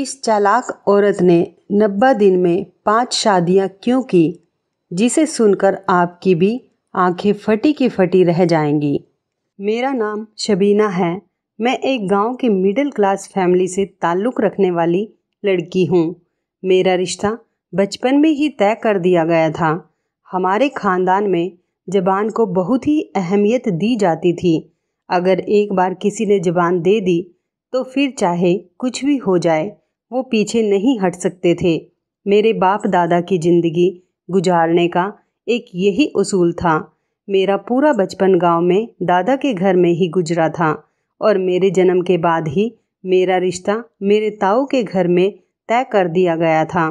इस चालाक औरत ने नब्बे दिन में पांच शादियां क्यों की जिसे सुनकर आपकी भी आंखें फटी की फटी रह जाएंगी मेरा नाम शबीना है मैं एक गांव की मिडिल क्लास फैमिली से ताल्लुक़ रखने वाली लड़की हूँ मेरा रिश्ता बचपन में ही तय कर दिया गया था हमारे ख़ानदान में जबान को बहुत ही अहमियत दी जाती थी अगर एक बार किसी ने जबान दे दी तो फिर चाहे कुछ भी हो जाए वो पीछे नहीं हट सकते थे मेरे बाप दादा की ज़िंदगी गुजारने का एक यही उसूल था मेरा पूरा बचपन गांव में दादा के घर में ही गुजरा था और मेरे जन्म के बाद ही मेरा रिश्ता मेरे ताऊ के घर में तय कर दिया गया था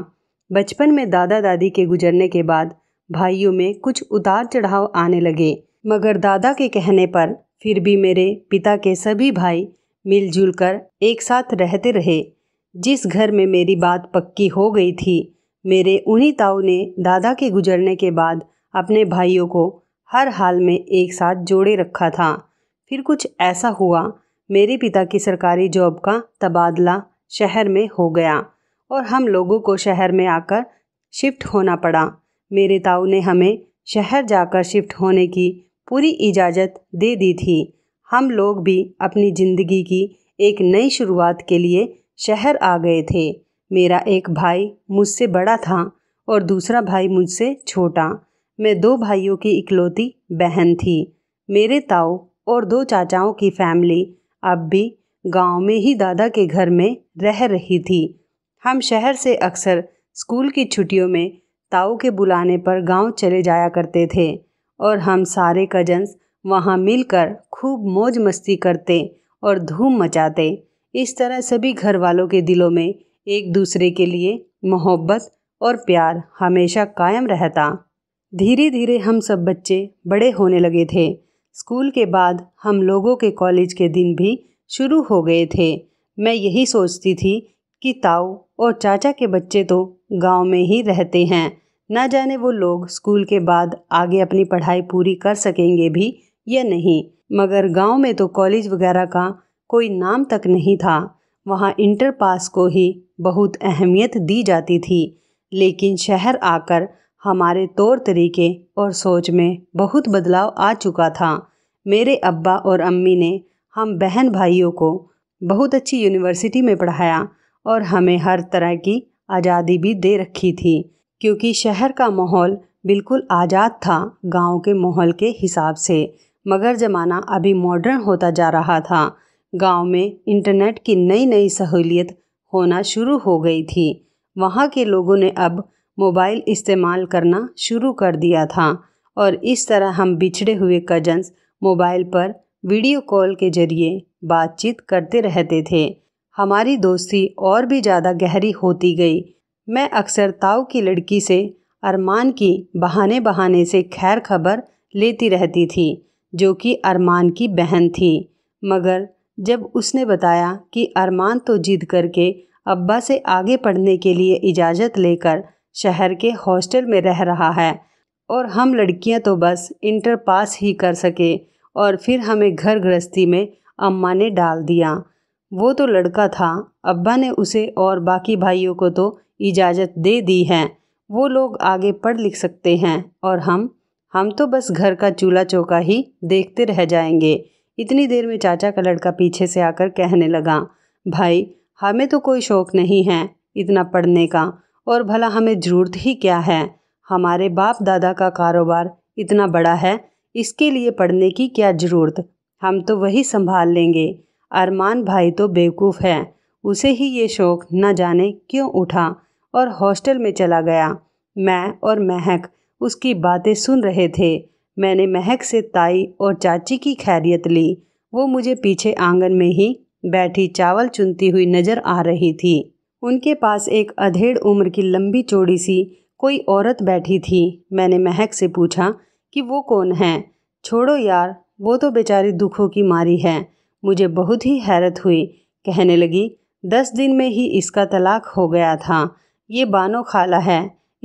बचपन में दादा दादी के गुजरने के बाद भाइयों में कुछ उतार चढ़ाव आने लगे मगर दादा के कहने पर फिर भी मेरे पिता के सभी भाई मिलजुल कर एक साथ रहते रहे जिस घर में मेरी बात पक्की हो गई थी मेरे उन्हीं ताऊ ने दादा के गुजरने के बाद अपने भाइयों को हर हाल में एक साथ जोड़े रखा था फिर कुछ ऐसा हुआ मेरे पिता की सरकारी जॉब का तबादला शहर में हो गया और हम लोगों को शहर में आकर शिफ्ट होना पड़ा मेरे ताऊ ने हमें शहर जाकर शिफ्ट होने की पूरी इजाज़त दे दी थी हम लोग भी अपनी ज़िंदगी की एक नई शुरुआत के लिए शहर आ गए थे मेरा एक भाई मुझसे बड़ा था और दूसरा भाई मुझसे छोटा मैं दो भाइयों की इकलौती बहन थी मेरे ताऊ और दो चाचाओं की फैमिली अब भी गांव में ही दादा के घर में रह रही थी हम शहर से अक्सर स्कूल की छुट्टियों में ताऊ के बुलाने पर गांव चले जाया करते थे और हम सारे कजन्स वहां मिलकर खूब मौज मस्ती करते और धूम मचाते इस तरह सभी घर वालों के दिलों में एक दूसरे के लिए मोहब्बत और प्यार हमेशा कायम रहता धीरे धीरे हम सब बच्चे बड़े होने लगे थे स्कूल के बाद हम लोगों के कॉलेज के दिन भी शुरू हो गए थे मैं यही सोचती थी कि ताऊ और चाचा के बच्चे तो गांव में ही रहते हैं ना जाने वो लोग स्कूल के बाद आगे अपनी पढ़ाई पूरी कर सकेंगे भी या नहीं मगर गांव में तो कॉलेज वगैरह का कोई नाम तक नहीं था वहाँ इंटर पास को ही बहुत अहमियत दी जाती थी लेकिन शहर आकर हमारे तौर तरीके और सोच में बहुत बदलाव आ चुका था मेरे अब्बा और अम्मी ने हम बहन भाइयों को बहुत अच्छी यूनिवर्सिटी में पढ़ाया और हमें हर तरह की आज़ादी भी दे रखी थी क्योंकि शहर का माहौल बिल्कुल आज़ाद था गांव के माहौल के हिसाब से मगर ज़माना अभी मॉडर्न होता जा रहा था गांव में इंटरनेट की नई नई सहूलियत होना शुरू हो गई थी वहाँ के लोगों ने अब मोबाइल इस्तेमाल करना शुरू कर दिया था और इस तरह हम बिछड़े हुए कजन्स मोबाइल पर वीडियो कॉल के जरिए बातचीत करते रहते थे हमारी दोस्ती और भी ज़्यादा गहरी होती गई मैं अक्सर ताऊ की लड़की से अरमान की बहाने बहाने से खैर खबर लेती रहती थी जो कि अरमान की बहन थी मगर जब उसने बताया कि अरमान तो जिद करके अब्बा से आगे पढ़ने के लिए इजाज़त लेकर शहर के हॉस्टल में रह रहा है और हम लड़कियां तो बस इंटर पास ही कर सके और फिर हमें घर गृहस्थी में अम्मा ने डाल दिया वो तो लड़का था अब्बा ने उसे और बाकी भाइयों को तो इजाज़त दे दी है वो लोग आगे पढ़ लिख सकते हैं और हम हम तो बस घर का चूल्हा चौका ही देखते रह जाएंगे इतनी देर में चाचा का लड़का पीछे से आकर कहने लगा भाई हमें तो कोई शौक़ नहीं है इतना पढ़ने का और भला हमें ज़रूरत ही क्या है हमारे बाप दादा का कारोबार इतना बड़ा है इसके लिए पढ़ने की क्या ज़रूरत हम तो वही संभाल लेंगे अरमान भाई तो बेवकूफ़ है उसे ही ये शौक़ न जाने क्यों उठा और हॉस्टल में चला गया मैं और महक उसकी बातें सुन रहे थे मैंने महक से ताई और चाची की खैरियत ली वो मुझे पीछे आंगन में ही बैठी चावल चुनती हुई नज़र आ रही थी उनके पास एक अधेड़ उम्र की लंबी चौड़ी सी कोई औरत बैठी थी मैंने महक से पूछा कि वो कौन है छोड़ो यार वो तो बेचारी दुखों की मारी है मुझे बहुत ही हैरत हुई कहने लगी दस दिन में ही इसका तलाक हो गया था ये बानो खाला है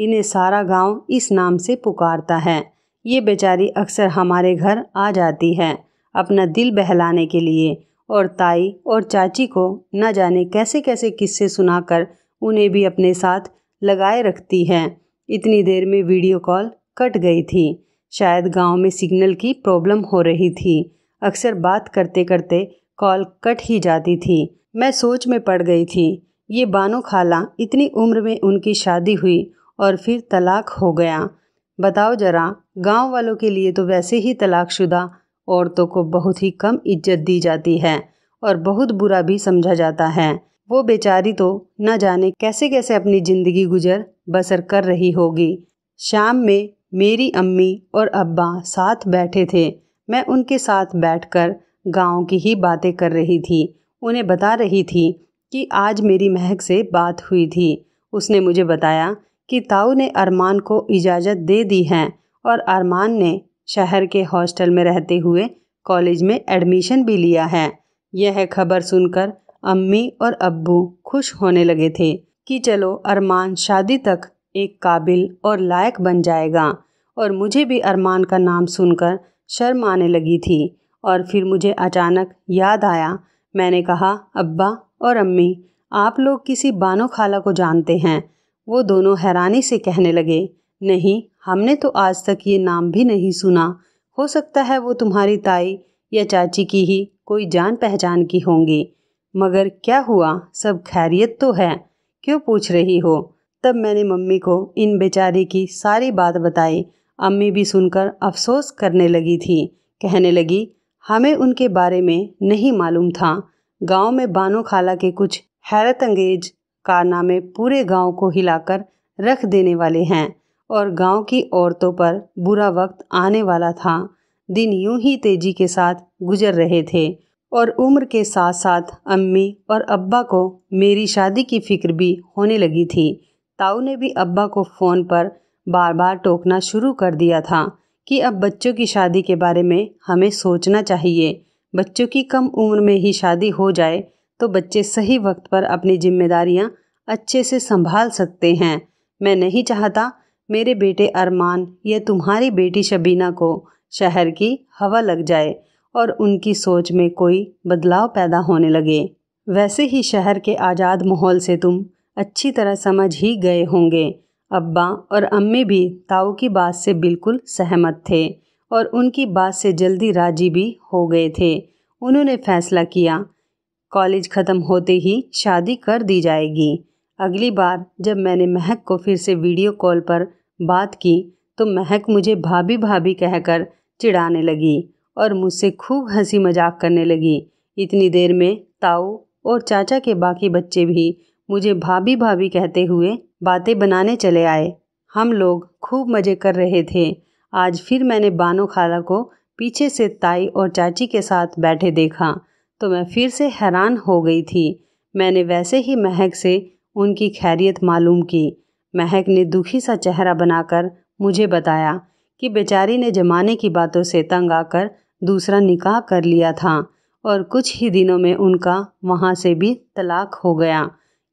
इन्हें सारा गांव इस नाम से पुकारता है ये बेचारी अक्सर हमारे घर आ जाती है अपना दिल बहलाने के लिए और ताई और चाची को न जाने कैसे कैसे किस्से सुनाकर उन्हें भी अपने साथ लगाए रखती है इतनी देर में वीडियो कॉल कट गई थी शायद गांव में सिग्नल की प्रॉब्लम हो रही थी अक्सर बात करते करते कॉल कट ही जाती थी मैं सोच में पड़ गई थी ये बानो खाला इतनी उम्र में उनकी शादी हुई और फिर तलाक हो गया बताओ ज़रा गांव वालों के लिए तो वैसे ही तलाकशुदा औरतों को बहुत ही कम इज्जत दी जाती है और बहुत बुरा भी समझा जाता है वो बेचारी तो न जाने कैसे कैसे अपनी ज़िंदगी गुजर बसर कर रही होगी शाम में मेरी अम्मी और अब्बा साथ बैठे थे मैं उनके साथ बैठकर गांव की ही बातें कर रही थी उन्हें बता रही थी कि आज मेरी महक से बात हुई थी उसने मुझे बताया कि ताऊ ने अरमान को इजाज़त दे दी है और अरमान ने शहर के हॉस्टल में रहते हुए कॉलेज में एडमिशन भी लिया है यह खबर सुनकर अम्मी और अब्बू खुश होने लगे थे कि चलो अरमान शादी तक एक काबिल और लायक बन जाएगा और मुझे भी अरमान का नाम सुनकर शर्म आने लगी थी और फिर मुझे अचानक याद आया मैंने कहा अब्बा और अम्मी आप लोग किसी बानो खाला को जानते हैं वो दोनों हैरानी से कहने लगे नहीं हमने तो आज तक ये नाम भी नहीं सुना हो सकता है वो तुम्हारी ताई या चाची की ही कोई जान पहचान की होंगी मगर क्या हुआ सब खैरियत तो है क्यों पूछ रही हो तब मैंने मम्मी को इन बेचारी की सारी बात बताई अम्मी भी सुनकर अफसोस करने लगी थी कहने लगी हमें उनके बारे में नहीं मालूम था गांव में बानो खाला के कुछ हैरत अंगेज कारनामे पूरे गांव को हिलाकर रख देने वाले हैं और गांव की औरतों पर बुरा वक्त आने वाला था दिन यूं ही तेजी के साथ गुजर रहे थे और उम्र के साथ साथ अम्मी और अब्बा को मेरी शादी की फिक्र भी होने लगी थी ताऊ ने भी अब्बा को फ़ोन पर बार बार टोकना शुरू कर दिया था कि अब बच्चों की शादी के बारे में हमें सोचना चाहिए बच्चों की कम उम्र में ही शादी हो जाए तो बच्चे सही वक्त पर अपनी जिम्मेदारियां अच्छे से संभाल सकते हैं मैं नहीं चाहता मेरे बेटे अरमान या तुम्हारी बेटी शबीना को शहर की हवा लग जाए और उनकी सोच में कोई बदलाव पैदा होने लगे वैसे ही शहर के आज़ाद माहौल से तुम अच्छी तरह समझ ही गए होंगे अब्बा और अम्मी भी ताऊ की बात से बिल्कुल सहमत थे और उनकी बात से जल्दी राजी भी हो गए थे उन्होंने फैसला किया कॉलेज ख़त्म होते ही शादी कर दी जाएगी अगली बार जब मैंने महक को फिर से वीडियो कॉल पर बात की तो महक मुझे भाभी भाभी कहकर चिढ़ाने लगी और मुझसे खूब हंसी मजाक करने लगी इतनी देर में ताऊ और चाचा के बाकी बच्चे भी मुझे भाभी भाभी कहते हुए बातें बनाने चले आए हम लोग खूब मज़े कर रहे थे आज फिर मैंने बानो खाला को पीछे से ताई और चाची के साथ बैठे देखा तो मैं फिर से हैरान हो गई थी मैंने वैसे ही महक से उनकी खैरियत मालूम की महक ने दुखी सा चेहरा बनाकर मुझे बताया कि बेचारी ने ज़माने की बातों से तंग आकर दूसरा निकाह कर लिया था और कुछ ही दिनों में उनका वहाँ से भी तलाक हो गया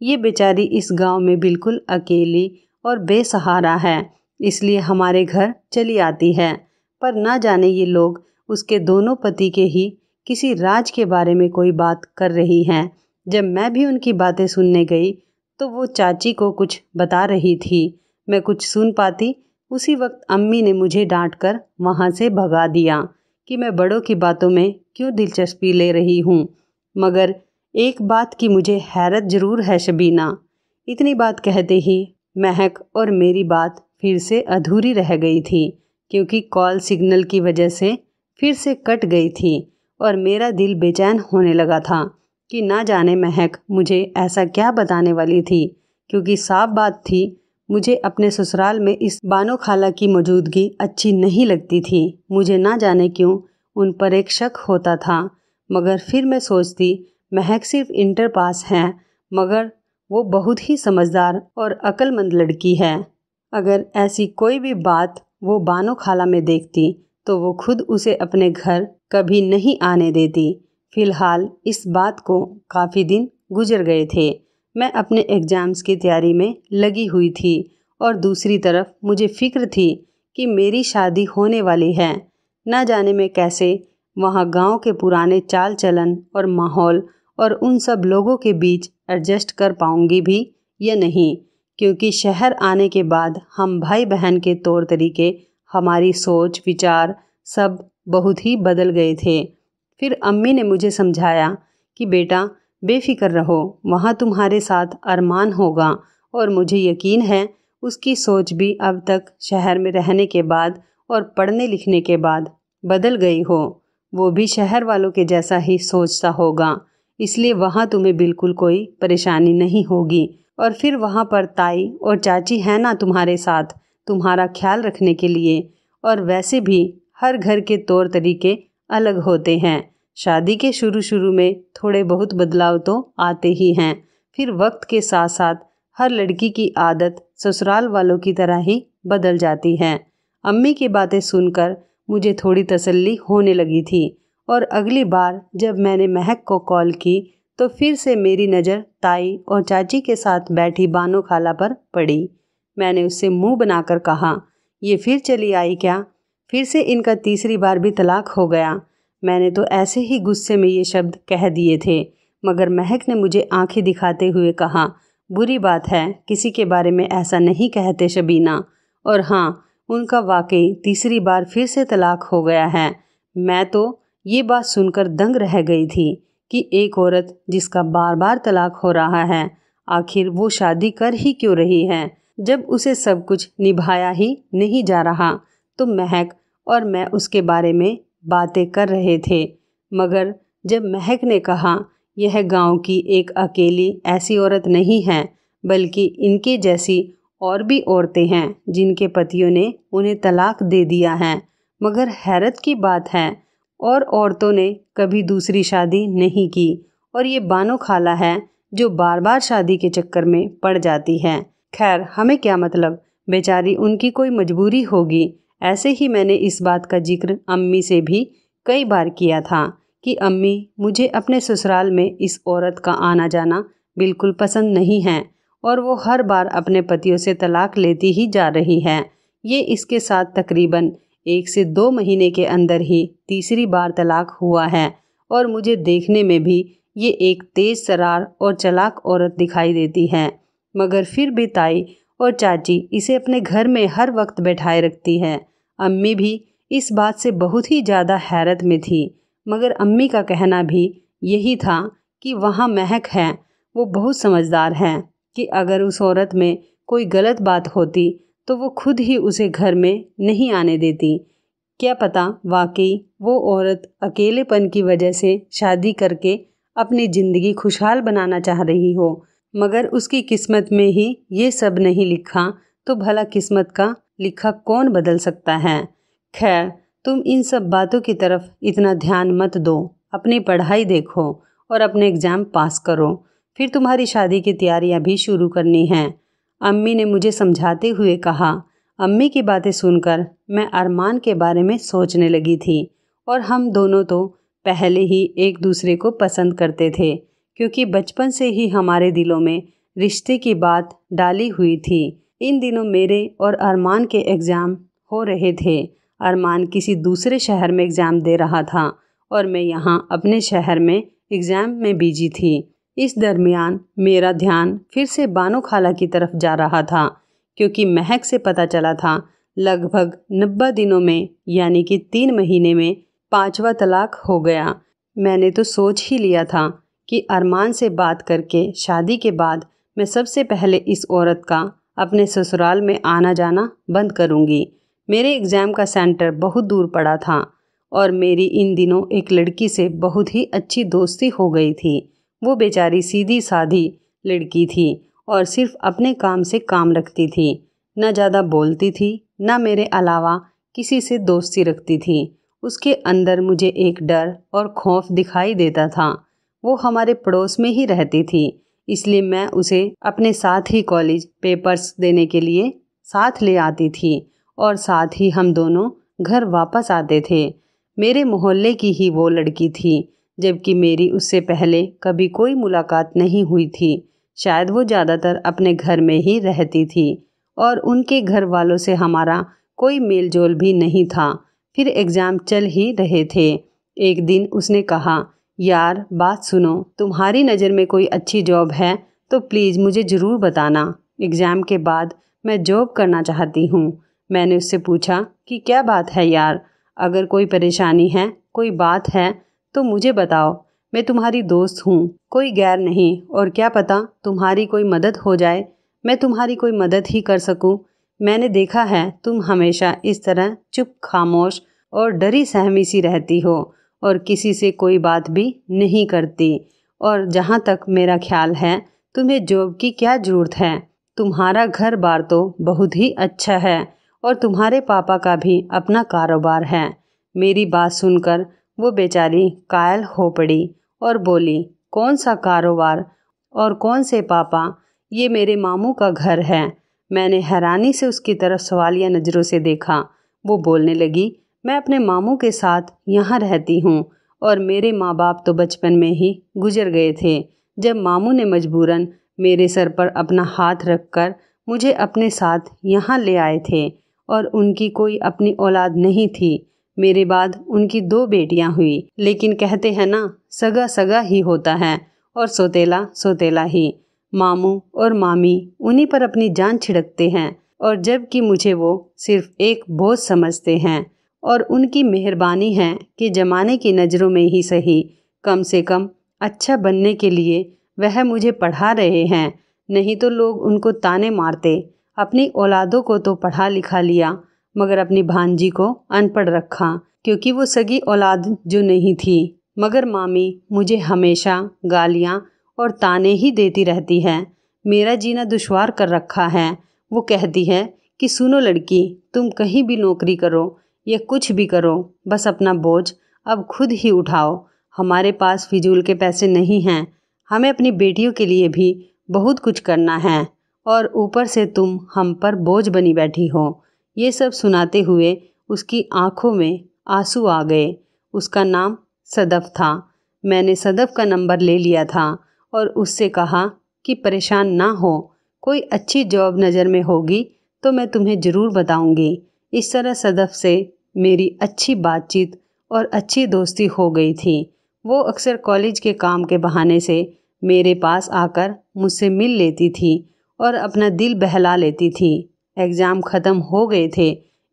ये बेचारी इस गांव में बिल्कुल अकेली और बेसहारा है इसलिए हमारे घर चली आती है पर ना जाने ये लोग उसके दोनों पति के ही किसी राज के बारे में कोई बात कर रही हैं जब मैं भी उनकी बातें सुनने गई तो वो चाची को कुछ बता रही थी मैं कुछ सुन पाती उसी वक्त अम्मी ने मुझे डांट कर वहाँ से भगा दिया कि मैं बड़ों की बातों में क्यों दिलचस्पी ले रही हूँ मगर एक बात की मुझे हैरत ज़रूर है शबीना इतनी बात कहते ही महक और मेरी बात फिर से अधूरी रह गई थी क्योंकि कॉल सिग्नल की वजह से फिर से कट गई थी और मेरा दिल बेचैन होने लगा था कि ना जाने महक मुझे ऐसा क्या बताने वाली थी क्योंकि साफ बात थी मुझे अपने ससुराल में इस बानो खाला की मौजूदगी अच्छी नहीं लगती थी मुझे ना जाने क्यों उन पर एक शक होता था मगर फिर मैं सोचती महक सिर्फ इंटर पास हैं मगर वो बहुत ही समझदार और अक्लमंद लड़की है अगर ऐसी कोई भी बात वो बानो खाला में देखती तो वो खुद उसे अपने घर कभी नहीं आने देती फिलहाल इस बात को काफ़ी दिन गुजर गए थे मैं अपने एग्ज़ाम्स की तैयारी में लगी हुई थी और दूसरी तरफ मुझे फ़िक्र थी कि मेरी शादी होने वाली है न जाने में कैसे वहाँ गांव के पुराने चाल चलन और माहौल और उन सब लोगों के बीच एडजस्ट कर पाऊँगी भी या नहीं क्योंकि शहर आने के बाद हम भाई बहन के तौर तरीके हमारी सोच विचार सब बहुत ही बदल गए थे फिर अम्मी ने मुझे समझाया कि बेटा बेफिक्र रहो वहाँ तुम्हारे साथ अरमान होगा और मुझे यकीन है उसकी सोच भी अब तक शहर में रहने के बाद और पढ़ने लिखने के बाद बदल गई हो वो भी शहर वालों के जैसा ही सोचता होगा इसलिए वहाँ तुम्हें बिल्कुल कोई परेशानी नहीं होगी और फिर वहाँ पर ताई और चाची है ना तुम्हारे साथ तुम्हारा ख्याल रखने के लिए और वैसे भी हर घर के तौर तरीके अलग होते हैं शादी के शुरू शुरू में थोड़े बहुत बदलाव तो आते ही हैं फिर वक्त के साथ साथ हर लड़की की आदत ससुराल वालों की तरह ही बदल जाती है अम्मी की बातें सुनकर मुझे थोड़ी तसल्ली होने लगी थी और अगली बार जब मैंने महक को कॉल की तो फिर से मेरी नज़र ताई और चाची के साथ बैठी बानो खाला पर पड़ी मैंने उससे मुंह बनाकर कहा ये फिर चली आई क्या फिर से इनका तीसरी बार भी तलाक हो गया मैंने तो ऐसे ही गुस्से में ये शब्द कह दिए थे मगर महक ने मुझे आंखें दिखाते हुए कहा बुरी बात है किसी के बारे में ऐसा नहीं कहते शबीना और हाँ उनका वाकई तीसरी बार फिर से तलाक हो गया है मैं तो ये बात सुनकर दंग रह गई थी कि एक औरत जिसका बार बार तलाक हो रहा है आखिर वो शादी कर ही क्यों रही है जब उसे सब कुछ निभाया ही नहीं जा रहा तो महक और मैं उसके बारे में बातें कर रहे थे मगर जब महक ने कहा यह गांव की एक अकेली ऐसी औरत नहीं है बल्कि इनके जैसी और भी औरतें हैं जिनके पतियों ने उन्हें तलाक दे दिया है मगर हैरत की बात है और औरतों ने कभी दूसरी शादी नहीं की और ये बानो खाला है जो बार बार शादी के चक्कर में पड़ जाती है खैर हमें क्या मतलब बेचारी उनकी कोई मजबूरी होगी ऐसे ही मैंने इस बात का जिक्र अम्मी से भी कई बार किया था कि अम्मी मुझे अपने ससुराल में इस औरत का आना जाना बिल्कुल पसंद नहीं है और वो हर बार अपने पतियों से तलाक लेती ही जा रही है ये इसके साथ तकरीबन एक से दो महीने के अंदर ही तीसरी बार तलाक हुआ है और मुझे देखने में भी ये एक तेज सरार और चलाक औरत दिखाई देती है मगर फिर भी ताई और चाची इसे अपने घर में हर वक्त बैठाए रखती है अम्मी भी इस बात से बहुत ही ज़्यादा हैरत में थी मगर अम्मी का कहना भी यही था कि वहाँ महक है वो बहुत समझदार हैं कि अगर उस औरत में कोई गलत बात होती तो वो खुद ही उसे घर में नहीं आने देती क्या पता वाकई वो औरत अकेलेपन की वजह से शादी करके अपनी ज़िंदगी खुशहाल बनाना चाह रही हो मगर उसकी किस्मत में ही ये सब नहीं लिखा तो भला किस्मत का लिखा कौन बदल सकता है खैर तुम इन सब बातों की तरफ इतना ध्यान मत दो अपनी पढ़ाई देखो और अपने एग्ज़ाम पास करो फिर तुम्हारी शादी की तैयारियां भी शुरू करनी हैं अम्मी ने मुझे समझाते हुए कहा अम्मी की बातें सुनकर मैं अरमान के बारे में सोचने लगी थी और हम दोनों तो पहले ही एक दूसरे को पसंद करते थे क्योंकि बचपन से ही हमारे दिलों में रिश्ते की बात डाली हुई थी इन दिनों मेरे और अरमान के एग्ज़ाम हो रहे थे अरमान किसी दूसरे शहर में एग्ज़ाम दे रहा था और मैं यहाँ अपने शहर में एग्ज़ाम में बिजी थी इस दरमियान मेरा ध्यान फिर से बानो खाला की तरफ जा रहा था क्योंकि महक से पता चला था लगभग नब्बे दिनों में यानी कि तीन महीने में पांचवा तलाक हो गया मैंने तो सोच ही लिया था कि अरमान से बात करके शादी के बाद मैं सबसे पहले इस औरत का अपने ससुराल में आना जाना बंद करूँगी मेरे एग्ज़ाम का सेंटर बहुत दूर पड़ा था और मेरी इन दिनों एक लड़की से बहुत ही अच्छी दोस्ती हो गई थी वो बेचारी सीधी साधी लड़की थी और सिर्फ अपने काम से काम रखती थी न ज़्यादा बोलती थी न मेरे अलावा किसी से दोस्ती रखती थी उसके अंदर मुझे एक डर और खौफ दिखाई देता था वो हमारे पड़ोस में ही रहती थी इसलिए मैं उसे अपने साथ ही कॉलेज पेपर्स देने के लिए साथ ले आती थी और साथ ही हम दोनों घर वापस आते थे मेरे मोहल्ले की ही वो लड़की थी जबकि मेरी उससे पहले कभी कोई मुलाकात नहीं हुई थी शायद वो ज़्यादातर अपने घर में ही रहती थी और उनके घर वालों से हमारा कोई मेल जोल भी नहीं था फिर एग्ज़ाम चल ही रहे थे एक दिन उसने कहा यार बात सुनो तुम्हारी नज़र में कोई अच्छी जॉब है तो प्लीज़ मुझे ज़रूर बताना एग्ज़ाम के बाद मैं जॉब करना चाहती हूँ मैंने उससे पूछा कि क्या बात है यार अगर कोई परेशानी है कोई बात है तो मुझे बताओ मैं तुम्हारी दोस्त हूँ कोई गैर नहीं और क्या पता तुम्हारी कोई मदद हो जाए मैं तुम्हारी कोई मदद ही कर सकूँ मैंने देखा है तुम हमेशा इस तरह चुप खामोश और डरी सहमी सी रहती हो और किसी से कोई बात भी नहीं करती और जहाँ तक मेरा ख्याल है तुम्हें जॉब की क्या ज़रूरत है तुम्हारा घर बार तो बहुत ही अच्छा है और तुम्हारे पापा का भी अपना कारोबार है मेरी बात सुनकर वो बेचारी कायल हो पड़ी और बोली कौन सा कारोबार और कौन से पापा ये मेरे मामू का घर है मैंने हैरानी से उसकी तरफ सवालिया नज़रों से देखा वो बोलने लगी मैं अपने मामों के साथ यहाँ रहती हूँ और मेरे माँ बाप तो बचपन में ही गुजर गए थे जब मामू ने मजबूरन मेरे सर पर अपना हाथ रखकर मुझे अपने साथ यहाँ ले आए थे और उनकी कोई अपनी औलाद नहीं थी मेरे बाद उनकी दो बेटियाँ हुई लेकिन कहते हैं ना सगा सगा ही होता है और सोतेला सोतेला ही मामू और मामी उन्हीं पर अपनी जान छिड़कते हैं और जबकि मुझे वो सिर्फ एक बोझ समझते हैं और उनकी मेहरबानी है कि ज़माने की नज़रों में ही सही कम से कम अच्छा बनने के लिए वह मुझे पढ़ा रहे हैं नहीं तो लोग उनको ताने मारते अपनी औलादों को तो पढ़ा लिखा लिया मगर अपनी भांजी को अनपढ़ रखा क्योंकि वो सगी औलाद जो नहीं थी मगर मामी मुझे हमेशा गालियाँ और ताने ही देती रहती है मेरा जीना दुशवार कर रखा है वो कहती है कि सुनो लड़की तुम कहीं भी नौकरी करो ये कुछ भी करो बस अपना बोझ अब खुद ही उठाओ हमारे पास फिजूल के पैसे नहीं हैं हमें अपनी बेटियों के लिए भी बहुत कुछ करना है और ऊपर से तुम हम पर बोझ बनी बैठी हो ये सब सुनाते हुए उसकी आंखों में आंसू आ गए उसका नाम सदफ था मैंने सदफ का नंबर ले लिया था और उससे कहा कि परेशान ना हो कोई अच्छी जॉब नज़र में होगी तो मैं तुम्हें ज़रूर बताऊंगी इस तरह सदफ से मेरी अच्छी बातचीत और अच्छी दोस्ती हो गई थी वो अक्सर कॉलेज के काम के बहाने से मेरे पास आकर मुझसे मिल लेती थी और अपना दिल बहला लेती थी एग्ज़ाम ख़त्म हो गए थे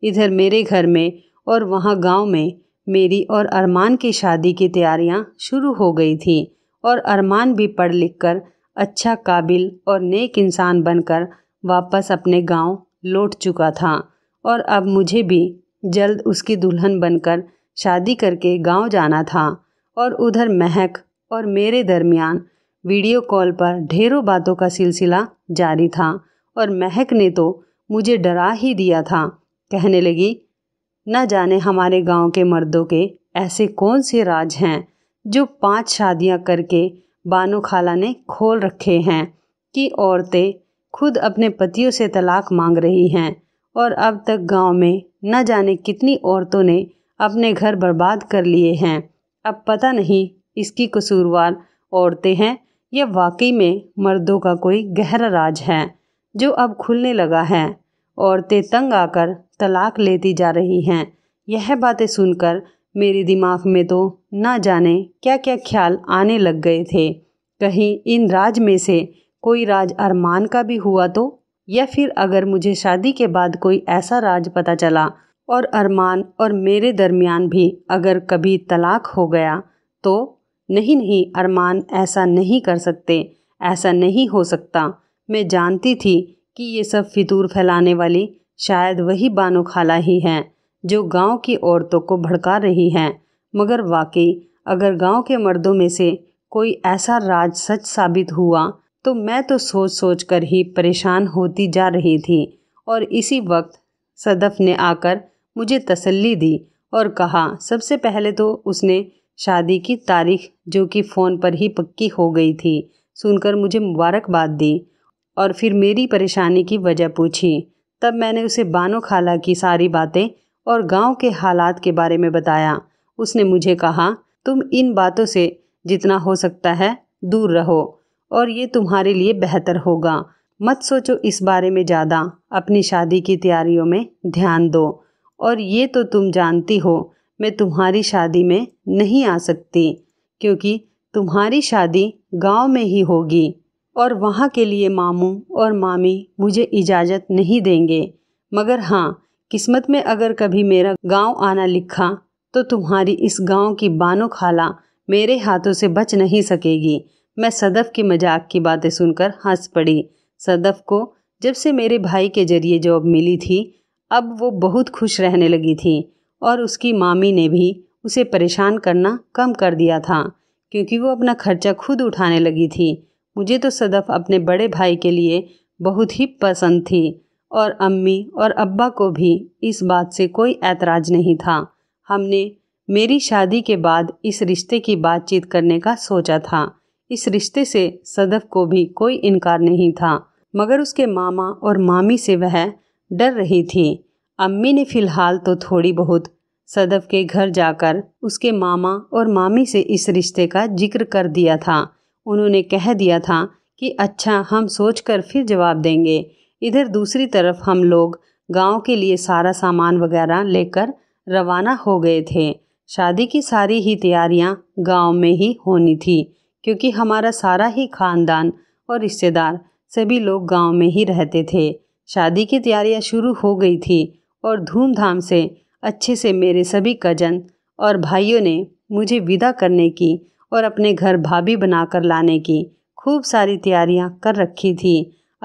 इधर मेरे घर में और वहाँ गांव में मेरी और अरमान की शादी की तैयारियाँ शुरू हो गई थी और अरमान भी पढ़ लिख कर अच्छा काबिल और नेक इंसान बनकर वापस अपने गांव लौट चुका था और अब मुझे भी जल्द उसकी दुल्हन बनकर शादी करके गांव जाना था और उधर महक और मेरे दरमियान वीडियो कॉल पर ढेरों बातों का सिलसिला जारी था और महक ने तो मुझे डरा ही दिया था कहने लगी न जाने हमारे गांव के मर्दों के ऐसे कौन से राज हैं जो पांच शादियां करके बानो खाला ने खोल रखे हैं कि औरतें खुद अपने पतियों से तलाक मांग रही हैं और अब तक गांव में न जाने कितनी औरतों ने अपने घर बर्बाद कर लिए हैं अब पता नहीं इसकी कसूरवार औरतें हैं या वाकई में मर्दों का कोई गहरा राज है जो अब खुलने लगा है औरतें तंग आकर तलाक लेती जा रही हैं यह बातें सुनकर मेरे दिमाग में तो ना जाने क्या क्या ख्याल आने लग गए थे कहीं इन राज में से कोई राज अरमान का भी हुआ तो या फिर अगर मुझे शादी के बाद कोई ऐसा राज पता चला और अरमान और मेरे दरमियान भी अगर कभी तलाक हो गया तो नहीं नहीं अरमान ऐसा नहीं कर सकते ऐसा नहीं हो सकता मैं जानती थी कि ये सब फितूर फैलाने वाली शायद वही बानो खाला ही हैं जो गांव की औरतों को भड़का रही हैं मगर वाकई अगर गांव के मर्दों में से कोई ऐसा राज सच साबित हुआ तो मैं तो सोच सोच कर ही परेशान होती जा रही थी और इसी वक्त सदफ ने आकर मुझे तसल्ली दी और कहा सबसे पहले तो उसने शादी की तारीख जो कि फ़ोन पर ही पक्की हो गई थी सुनकर मुझे मुबारकबाद दी और फिर मेरी परेशानी की वजह पूछी तब मैंने उसे बानो खाला की सारी बातें और गांव के हालात के बारे में बताया उसने मुझे कहा तुम इन बातों से जितना हो सकता है दूर रहो और ये तुम्हारे लिए बेहतर होगा मत सोचो इस बारे में ज़्यादा अपनी शादी की तैयारियों में ध्यान दो और ये तो तुम जानती हो मैं तुम्हारी शादी में नहीं आ सकती क्योंकि तुम्हारी शादी गांव में ही होगी और वहाँ के लिए मामू और मामी मुझे इजाज़त नहीं देंगे मगर हाँ किस्मत में अगर कभी मेरा गांव आना लिखा तो तुम्हारी इस गांव की बानो खाला मेरे हाथों से बच नहीं सकेगी मैं सदफ की मजाक की बातें सुनकर हंस पड़ी सदफ को जब से मेरे भाई के जरिए जॉब मिली थी अब वो बहुत खुश रहने लगी थी और उसकी मामी ने भी उसे परेशान करना कम कर दिया था क्योंकि वो अपना खर्चा खुद उठाने लगी थी मुझे तो सदफ अपने बड़े भाई के लिए बहुत ही पसंद थी और अम्मी और अब्बा को भी इस बात से कोई ऐतराज़ नहीं था हमने मेरी शादी के बाद इस रिश्ते की बातचीत करने का सोचा था इस रिश्ते से सदफ को भी कोई इनकार नहीं था मगर उसके मामा और मामी से वह डर रही थी अम्मी ने फ़िलहाल तो थोड़ी बहुत सदफ के घर जाकर उसके मामा और मामी से इस रिश्ते का जिक्र कर दिया था उन्होंने कह दिया था कि अच्छा हम सोच कर फिर जवाब देंगे इधर दूसरी तरफ हम लोग गांव के लिए सारा सामान वगैरह लेकर रवाना हो गए थे शादी की सारी ही तैयारियां गांव में ही होनी थी क्योंकि हमारा सारा ही खानदान और रिश्तेदार सभी लोग गांव में ही रहते थे शादी की तैयारियां शुरू हो गई थी और धूमधाम से अच्छे से मेरे सभी कजन और भाइयों ने मुझे विदा करने की और अपने घर भाभी बनाकर लाने की खूब सारी तैयारियां कर रखी थी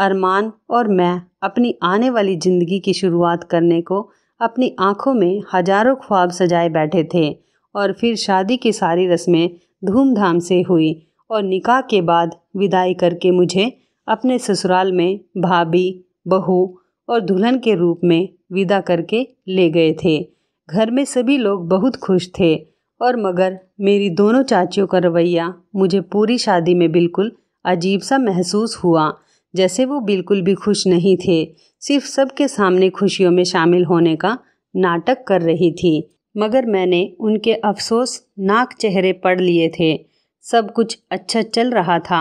अरमान और मैं अपनी आने वाली ज़िंदगी की शुरुआत करने को अपनी आँखों में हजारों ख्वाब सजाए बैठे थे और फिर शादी की सारी रस्में धूमधाम से हुई और निकाह के बाद विदाई करके मुझे अपने ससुराल में भाभी बहू और दुल्हन के रूप में विदा करके ले गए थे घर में सभी लोग बहुत खुश थे और मगर मेरी दोनों चाचियों का रवैया मुझे पूरी शादी में बिल्कुल अजीब सा महसूस हुआ जैसे वो बिल्कुल भी खुश नहीं थे सिर्फ सबके सामने खुशियों में शामिल होने का नाटक कर रही थी मगर मैंने उनके अफसोस नाक चेहरे पढ़ लिए थे सब कुछ अच्छा चल रहा था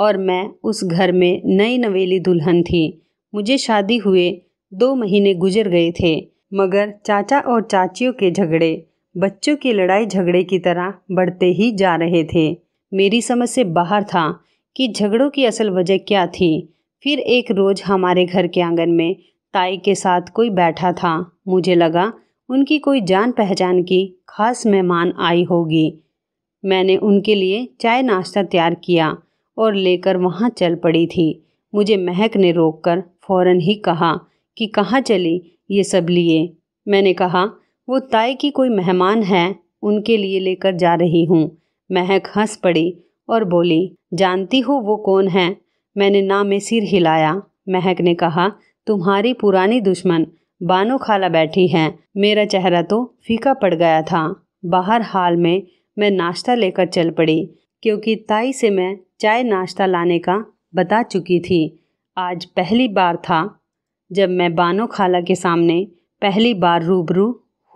और मैं उस घर में नई नवेली दुल्हन थी मुझे शादी हुए दो महीने गुजर गए थे मगर चाचा और चाचियों के झगड़े बच्चों की लड़ाई झगड़े की तरह बढ़ते ही जा रहे थे मेरी समझ से बाहर था कि झगड़ों की असल वजह क्या थी फिर एक रोज़ हमारे घर के आंगन में ताई के साथ कोई बैठा था मुझे लगा उनकी कोई जान पहचान की खास मेहमान आई होगी मैंने उनके लिए चाय नाश्ता तैयार किया और लेकर वहाँ चल पड़ी थी मुझे महक ने रोककर फौरन ही कहा कि कहाँ चली ये सब लिए मैंने कहा वो ताई की कोई मेहमान है उनके लिए लेकर जा रही हूँ महक हंस पड़ी और बोली जानती हो वो कौन है मैंने ना में सिर हिलाया महक ने कहा तुम्हारी पुरानी दुश्मन बानो खाला बैठी हैं मेरा चेहरा तो फीका पड़ गया था बाहर हाल में मैं नाश्ता लेकर चल पड़ी क्योंकि ताई से मैं चाय नाश्ता लाने का बता चुकी थी आज पहली बार था जब मैं बानो खाला के सामने पहली बार रूबरू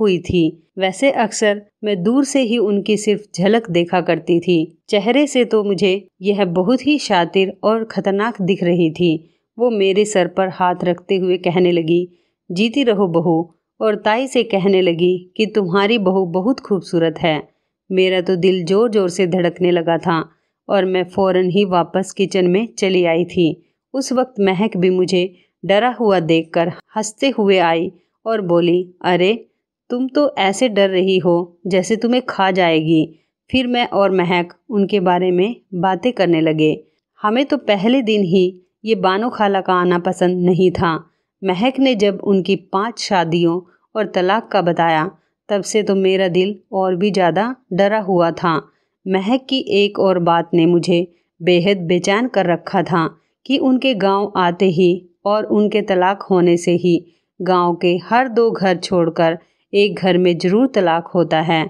हुई थी वैसे अक्सर मैं दूर से ही उनकी सिर्फ झलक देखा करती थी चेहरे से तो मुझे यह बहुत ही शातिर और खतरनाक दिख रही थी वो मेरे सर पर हाथ रखते हुए कहने लगी जीती रहो बहू और ताई से कहने लगी कि तुम्हारी बहू बहुत खूबसूरत है मेरा तो दिल जोर जोर से धड़कने लगा था और मैं फ़ौरन ही वापस किचन में चली आई थी उस वक्त महक भी मुझे डरा हुआ देखकर हंसते हुए आई और बोली अरे तुम तो ऐसे डर रही हो जैसे तुम्हें खा जाएगी फिर मैं और महक उनके बारे में बातें करने लगे हमें तो पहले दिन ही ये बानो खाला का आना पसंद नहीं था महक ने जब उनकी पांच शादियों और तलाक का बताया तब से तो मेरा दिल और भी ज़्यादा डरा हुआ था महक की एक और बात ने मुझे बेहद बेचैन कर रखा था कि उनके गांव आते ही और उनके तलाक होने से ही गांव के हर दो घर छोड़कर एक घर में ज़रूर तलाक होता है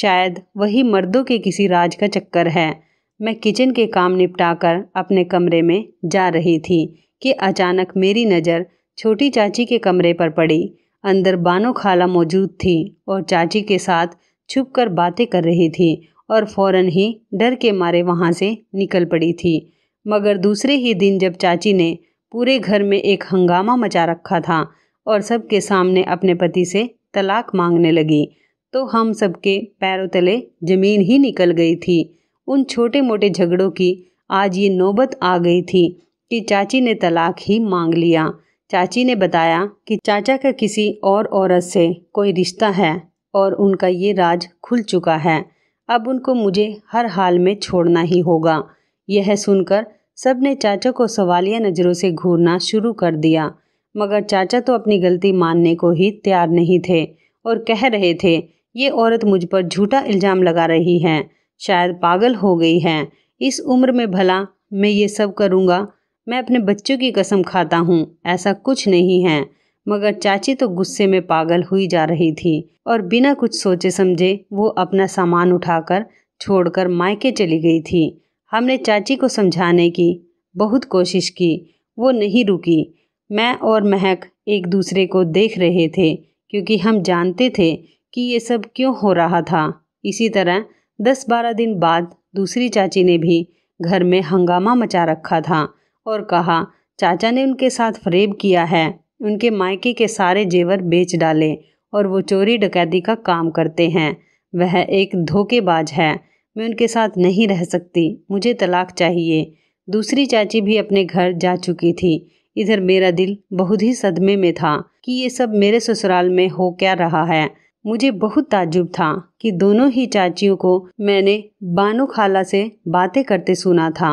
शायद वही मर्दों के किसी राज का चक्कर है मैं किचन के काम निपटाकर अपने कमरे में जा रही थी कि अचानक मेरी नज़र छोटी चाची के कमरे पर पड़ी अंदर बानो खाला मौजूद थी और चाची के साथ छुप कर बातें कर रही थी और फौरन ही डर के मारे वहाँ से निकल पड़ी थी मगर दूसरे ही दिन जब चाची ने पूरे घर में एक हंगामा मचा रखा था और सबके सामने अपने पति से तलाक मांगने लगी तो हम सबके पैरों तले जमीन ही निकल गई थी उन छोटे मोटे झगड़ों की आज ये नौबत आ गई थी कि चाची ने तलाक ही मांग लिया चाची ने बताया कि चाचा का किसी और औरत से कोई रिश्ता है और उनका ये राज खुल चुका है अब उनको मुझे हर हाल में छोड़ना ही होगा यह सुनकर सब ने चाचा को सवालिया नज़रों से घूरना शुरू कर दिया मगर चाचा तो अपनी गलती मानने को ही तैयार नहीं थे और कह रहे थे ये औरत मुझ पर झूठा इल्ज़ाम लगा रही है शायद पागल हो गई है इस उम्र में भला मैं ये सब करूँगा मैं अपने बच्चों की कसम खाता हूँ ऐसा कुछ नहीं है मगर चाची तो गुस्से में पागल हुई जा रही थी और बिना कुछ सोचे समझे वो अपना सामान उठाकर छोड़कर मायके चली गई थी हमने चाची को समझाने की बहुत कोशिश की वो नहीं रुकी मैं और महक एक दूसरे को देख रहे थे क्योंकि हम जानते थे कि ये सब क्यों हो रहा था इसी तरह दस बारह दिन बाद दूसरी चाची ने भी घर में हंगामा मचा रखा था और कहा चाचा ने उनके साथ फरेब किया है उनके मायके के सारे जेवर बेच डाले और वो चोरी डकैती का काम करते हैं वह एक धोखेबाज है मैं उनके साथ नहीं रह सकती मुझे तलाक चाहिए दूसरी चाची भी अपने घर जा चुकी थी इधर मेरा दिल बहुत ही सदमे में था कि ये सब मेरे ससुराल में हो क्या रहा है मुझे बहुत ताजुब था कि दोनों ही चाचियों को मैंने बानो खाला से बातें करते सुना था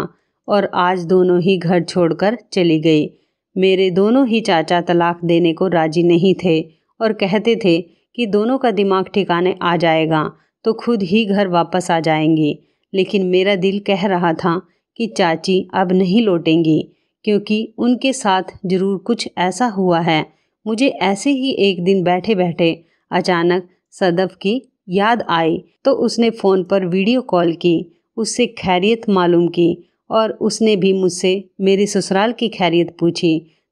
और आज दोनों ही घर छोड़कर चली गई मेरे दोनों ही चाचा तलाक देने को राजी नहीं थे और कहते थे कि दोनों का दिमाग ठिकाने आ जाएगा तो खुद ही घर वापस आ जाएंगी लेकिन मेरा दिल कह रहा था कि चाची अब नहीं लौटेंगी क्योंकि उनके साथ ज़रूर कुछ ऐसा हुआ है मुझे ऐसे ही एक दिन बैठे बैठे अचानक सदफ की याद आई तो उसने फ़ोन पर वीडियो कॉल की उससे खैरियत मालूम की और उसने भी मुझसे मेरे ससुराल की खैरियत पूछी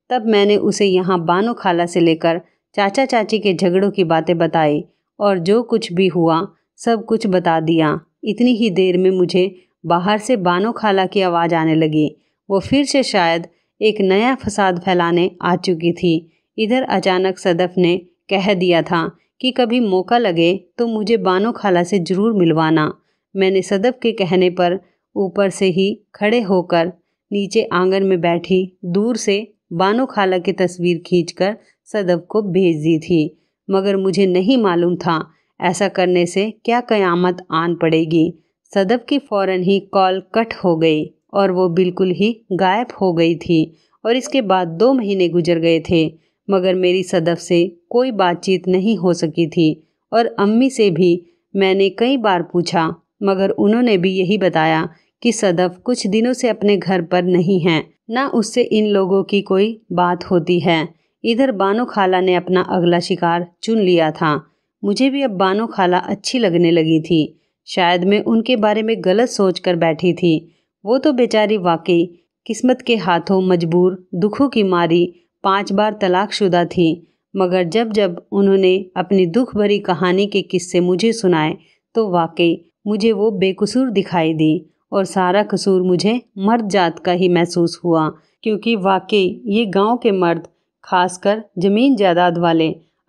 तब मैंने उसे यहाँ बानो खाला से लेकर चाचा चाची के झगड़ों की बातें बताई और जो कुछ भी हुआ सब कुछ बता दिया इतनी ही देर में मुझे बाहर से बानो खाला की आवाज़ आने लगी वो फिर से शायद एक नया फसाद फैलाने आ चुकी थी इधर अचानक सदफ ने कह दिया था कि कभी मौका लगे तो मुझे बानो खाला से ज़रूर मिलवाना मैंने सदफ के कहने पर ऊपर से ही खड़े होकर नीचे आंगन में बैठी दूर से बानो खाला की तस्वीर खींचकर सदब को भेज दी थी मगर मुझे नहीं मालूम था ऐसा करने से क्या कयामत आन पड़ेगी सदब की फौरन ही कॉल कट हो गई और वो बिल्कुल ही गायब हो गई थी और इसके बाद दो महीने गुजर गए थे मगर मेरी सदफ से कोई बातचीत नहीं हो सकी थी और अम्मी से भी मैंने कई बार पूछा मगर उन्होंने भी यही बताया कि सदफ कुछ दिनों से अपने घर पर नहीं हैं ना उससे इन लोगों की कोई बात होती है इधर बानो खाला ने अपना अगला शिकार चुन लिया था मुझे भी अब बानो खाला अच्छी लगने लगी थी शायद मैं उनके बारे में गलत सोच कर बैठी थी वो तो बेचारी वाकई किस्मत के हाथों मजबूर दुखों की मारी पांच बार तलाकशुदा थी मगर जब जब उन्होंने अपनी दुख भरी कहानी के किस्से मुझे सुनाए तो वाकई मुझे वो बेकसूर दिखाई दी और सारा कसूर मुझे मर्द जात का ही महसूस हुआ क्योंकि वाकई ये गांव के मर्द खासकर ज़मीन जायदाद वाले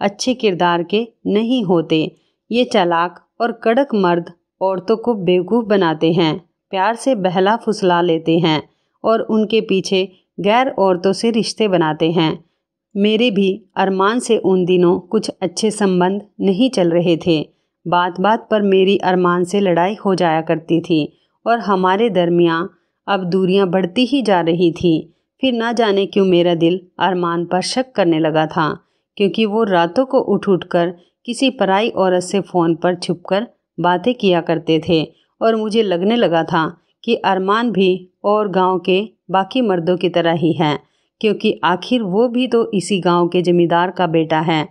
अच्छे किरदार के नहीं होते ये चालाक और कड़क मर्द औरतों को बेवकूफ़ बनाते हैं प्यार से बहला फुसला लेते हैं और उनके पीछे गैर औरतों से रिश्ते बनाते हैं मेरे भी अरमान से उन दिनों कुछ अच्छे संबंध नहीं चल रहे थे बात बात पर मेरी अरमान से लड़ाई हो जाया करती थी और हमारे दरमियाँ अब दूरियाँ बढ़ती ही जा रही थी फिर ना जाने क्यों मेरा दिल अरमान पर शक करने लगा था क्योंकि वो रातों को उठ उठ कर किसी पराई औरत से फ़ोन पर छुपकर बातें किया करते थे और मुझे लगने लगा था कि अरमान भी और गांव के बाकी मर्दों की तरह ही है क्योंकि आखिर वो भी तो इसी गांव के ज़मींदार का बेटा है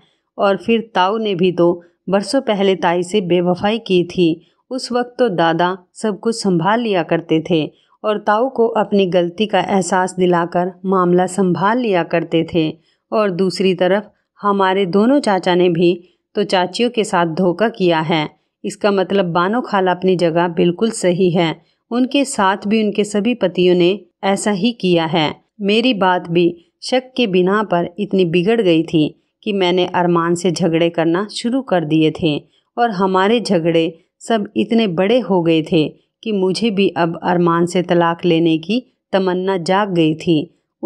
और फिर ताऊ ने भी तो बरसों पहले ताई से बेवफाई की थी उस वक्त तो दादा सब कुछ संभाल लिया करते थे और ताऊ को अपनी गलती का एहसास दिलाकर मामला संभाल लिया करते थे और दूसरी तरफ हमारे दोनों चाचा ने भी तो चाचियों के साथ धोखा किया है इसका मतलब बानो खाला अपनी जगह बिल्कुल सही है उनके साथ भी उनके सभी पतियों ने ऐसा ही किया है मेरी बात भी शक के बिना पर इतनी बिगड़ गई थी कि मैंने अरमान से झगड़े करना शुरू कर दिए थे और हमारे झगड़े सब इतने बड़े हो गए थे कि मुझे भी अब अरमान से तलाक लेने की तमन्ना जाग गई थी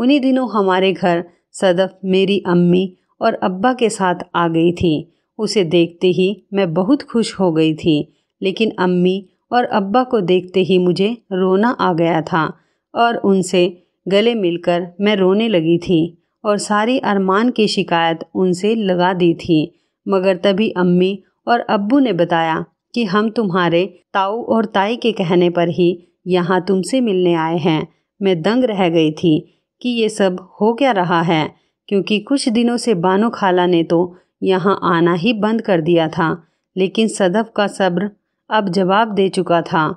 उन्हीं दिनों हमारे घर सदफ मेरी अम्मी और अब्बा के साथ आ गई थी उसे देखते ही मैं बहुत खुश हो गई थी लेकिन अम्मी और अब्बा को देखते ही मुझे रोना आ गया था और उनसे गले मिलकर मैं रोने लगी थी और सारी अरमान की शिकायत उनसे लगा दी थी मगर तभी अम्मी और अब्बू ने बताया कि हम तुम्हारे ताऊ और ताई के कहने पर ही यहाँ तुमसे मिलने आए हैं मैं दंग रह गई थी कि ये सब हो क्या रहा है क्योंकि कुछ दिनों से बानो खाला ने तो यहाँ आना ही बंद कर दिया था लेकिन सदफ का सब्र अब जवाब दे चुका था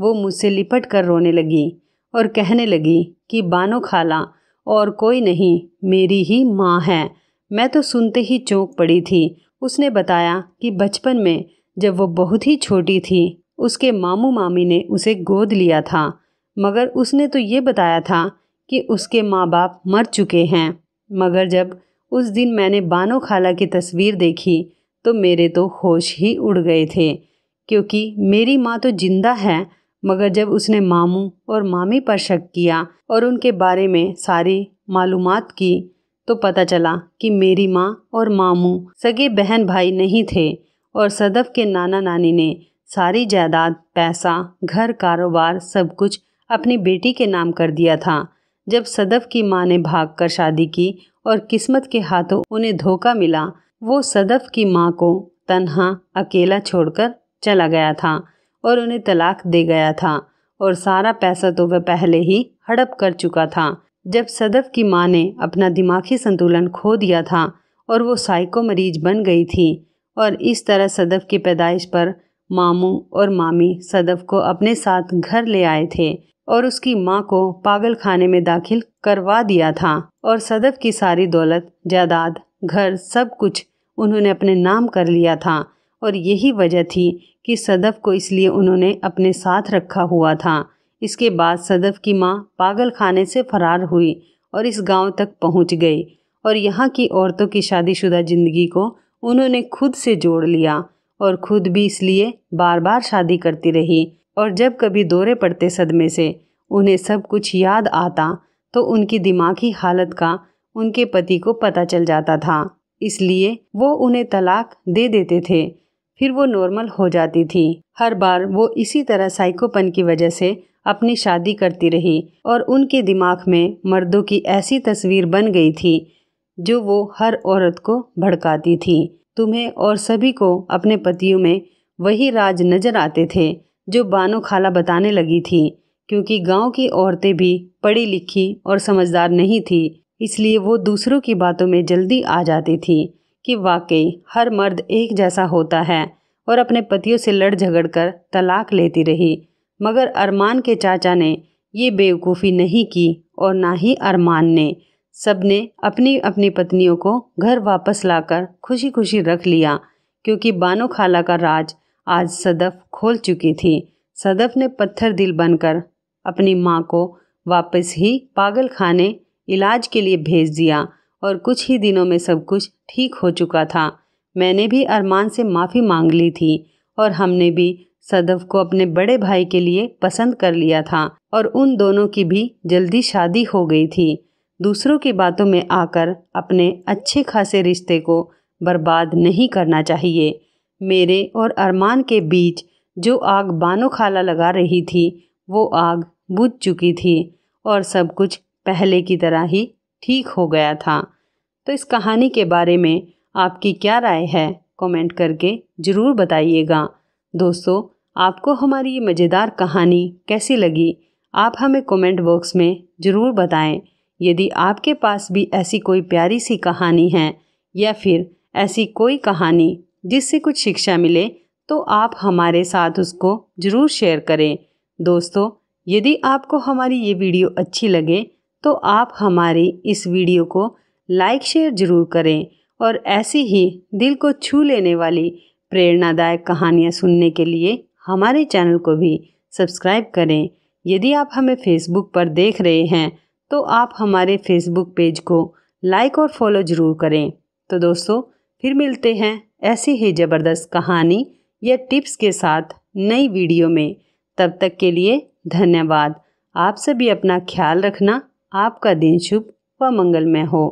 वो मुझसे लिपट कर रोने लगी और कहने लगी कि बानो खाला और कोई नहीं मेरी ही माँ है मैं तो सुनते ही चौंक पड़ी थी उसने बताया कि बचपन में जब वो बहुत ही छोटी थी उसके मामू मामी ने उसे गोद लिया था मगर उसने तो ये बताया था कि उसके माँ बाप मर चुके हैं मगर जब उस दिन मैंने बानो खाला की तस्वीर देखी तो मेरे तो होश ही उड़ गए थे क्योंकि मेरी माँ तो जिंदा है मगर जब उसने मामू और मामी पर शक किया और उनके बारे में सारी मालूम की तो पता चला कि मेरी माँ और मामू सगे बहन भाई नहीं थे और सदफ के नाना नानी ने सारी जायदाद पैसा घर कारोबार सब कुछ अपनी बेटी के नाम कर दिया था जब सदफ की माँ ने भाग कर शादी की और किस्मत के हाथों उन्हें धोखा मिला वो सदफ की माँ को तन्हा अकेला छोड़कर चला गया था और उन्हें तलाक दे गया था और सारा पैसा तो वह पहले ही हड़प कर चुका था जब सदफ की माँ ने अपना दिमागी संतुलन खो दिया था और वो साइको मरीज बन गई थी और इस तरह सदफ की पैदाइश पर मामू और मामी सदफ को अपने साथ घर ले आए थे और उसकी माँ को पागल खाने में दाखिल करवा दिया था और सदफ की सारी दौलत जायदाद घर सब कुछ उन्होंने अपने नाम कर लिया था और यही वजह थी कि सदफ को इसलिए उन्होंने अपने साथ रखा हुआ था इसके बाद सदफ की माँ पागल खाने से फरार हुई और इस गांव तक पहुँच गई और यहाँ की औरतों की शादीशुदा ज़िंदगी को उन्होंने खुद से जोड़ लिया और खुद भी इसलिए बार बार शादी करती रही और जब कभी दौरे पड़ते सदमे से उन्हें सब कुछ याद आता तो उनकी दिमागी हालत का उनके पति को पता चल जाता था इसलिए वो उन्हें तलाक दे देते थे फिर वो नॉर्मल हो जाती थी हर बार वो इसी तरह साइकोपन की वजह से अपनी शादी करती रही और उनके दिमाग में मर्दों की ऐसी तस्वीर बन गई थी जो वो हर औरत को भड़काती थी तुम्हें और सभी को अपने पतियों में वही राज नजर आते थे जो बानो खाला बताने लगी थी क्योंकि गांव की औरतें भी पढ़ी लिखी और समझदार नहीं थी इसलिए वो दूसरों की बातों में जल्दी आ जाती थी कि वाकई हर मर्द एक जैसा होता है और अपने पतियों से लड़ झगड़ कर तलाक लेती रही मगर अरमान के चाचा ने ये बेवकूफ़ी नहीं की और ना ही अरमान ने सबने अपनी अपनी पत्नियों को घर वापस लाकर खुशी खुशी रख लिया क्योंकि बानो खाला का राज आज सदफ खोल चुकी थी सदफ ने पत्थर दिल बनकर अपनी माँ को वापस ही पागल खाने इलाज के लिए भेज दिया और कुछ ही दिनों में सब कुछ ठीक हो चुका था मैंने भी अरमान से माफ़ी मांग ली थी और हमने भी सदफ को अपने बड़े भाई के लिए पसंद कर लिया था और उन दोनों की भी जल्दी शादी हो गई थी दूसरों की बातों में आकर अपने अच्छे खासे रिश्ते को बर्बाद नहीं करना चाहिए मेरे और अरमान के बीच जो आग बानो खाला लगा रही थी वो आग बुझ चुकी थी और सब कुछ पहले की तरह ही ठीक हो गया था तो इस कहानी के बारे में आपकी क्या राय है कमेंट करके ज़रूर बताइएगा दोस्तों आपको हमारी ये मज़ेदार कहानी कैसी लगी आप हमें कमेंट बॉक्स में ज़रूर बताएं यदि आपके पास भी ऐसी कोई प्यारी सी कहानी है या फिर ऐसी कोई कहानी जिससे कुछ शिक्षा मिले तो आप हमारे साथ उसको ज़रूर शेयर करें दोस्तों यदि आपको हमारी ये वीडियो अच्छी लगे तो आप हमारी इस वीडियो को लाइक शेयर ज़रूर करें और ऐसी ही दिल को छू लेने वाली प्रेरणादायक कहानियाँ सुनने के लिए हमारे चैनल को भी सब्सक्राइब करें यदि आप हमें फेसबुक पर देख रहे हैं तो आप हमारे फेसबुक पेज को लाइक और फॉलो ज़रूर करें तो दोस्तों फिर मिलते हैं ऐसी ही ज़बरदस्त कहानी या टिप्स के साथ नई वीडियो में तब तक के लिए धन्यवाद आप सभी अपना ख्याल रखना आपका दिन शुभ व मंगलमय हो